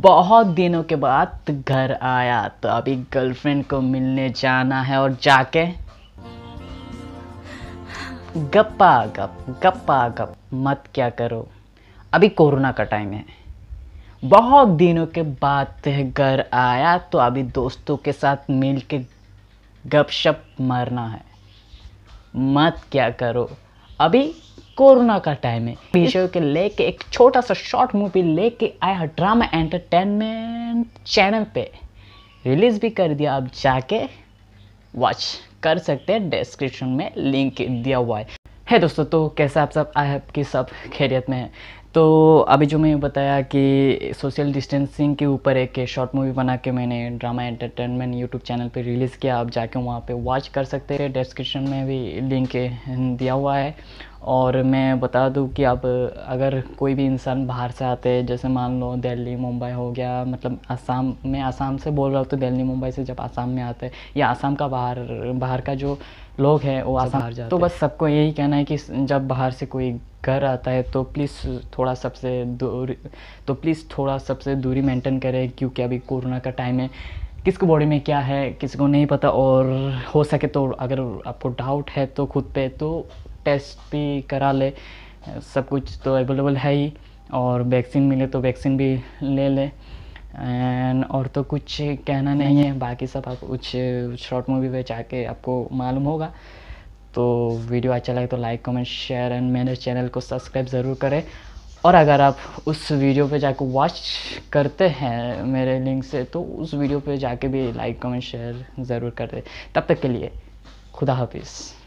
बहुत दिनों के बाद घर आया तो अभी गर्लफ्रेंड को मिलने जाना है और जाके गप्पा गप गप्पा गप मत क्या करो अभी कोरोना का टाइम है बहुत दिनों के बाद घर आया तो अभी दोस्तों के साथ मिल के गपशप मारना है मत क्या करो अभी कोरोना का टाइम है विषय के लेके एक छोटा सा शॉर्ट मूवी लेके आया ड्रामा एंटरटेनमेंट चैनल पे रिलीज़ भी कर दिया आप जाके वॉच कर सकते हैं डिस्क्रिप्शन में लिंक दिया हुआ है है दोस्तों तो कैसा आप सब आई हैप की सब खैरियत में है तो अभी जो मैं बताया कि सोशल डिस्टेंसिंग के ऊपर एक शॉर्ट मूवी बना के मैंने ड्रामा एंटरटेनमेंट यूट्यूब चैनल पे रिलीज़ किया आप जाके वहाँ पे वॉच कर सकते हैं डिस्क्रिप्शन में भी लिंक दिया हुआ है और मैं बता दूं कि अब अगर कोई भी इंसान बाहर से आते हैं जैसे मान लो दिल्ली मुंबई हो गया मतलब आसाम मैं आसाम से बोल रहा हूँ तो दिल्ली मुंबई से जब आसाम में आते हैं या आसाम का बाहर बाहर का जो लोग हैं वो आसाम जाते तो बस सबको यही कहना है कि जब बाहर से कोई घर आता है तो प्लीज़ थोड़ा सबसे दूर तो प्लीज़ थोड़ा सबसे दूरी मेंटेन करें क्योंकि अभी कोरोना का टाइम है किसको बॉडी में क्या है किसी को नहीं पता और हो सके तो अगर आपको डाउट है तो खुद पे तो टेस्ट भी करा ले सब कुछ तो अवेलेबल है ही और वैक्सीन मिले तो वैक्सीन भी ले ले एंड और तो कुछ कहना नहीं है बाकी सब आप कुछ शॉर्ट मूवी पे जाके आपको मालूम होगा तो वीडियो अच्छा लगे तो लाइक कमेंट शेयर एंड मेरे चैनल को सब्सक्राइब ज़रूर करें और अगर आप उस वीडियो पे जाकर वॉच करते हैं मेरे लिंक से तो उस वीडियो पे जाके भी लाइक कमेंट शेयर ज़रूर कर दे तब तक के लिए खुदा हाफिज़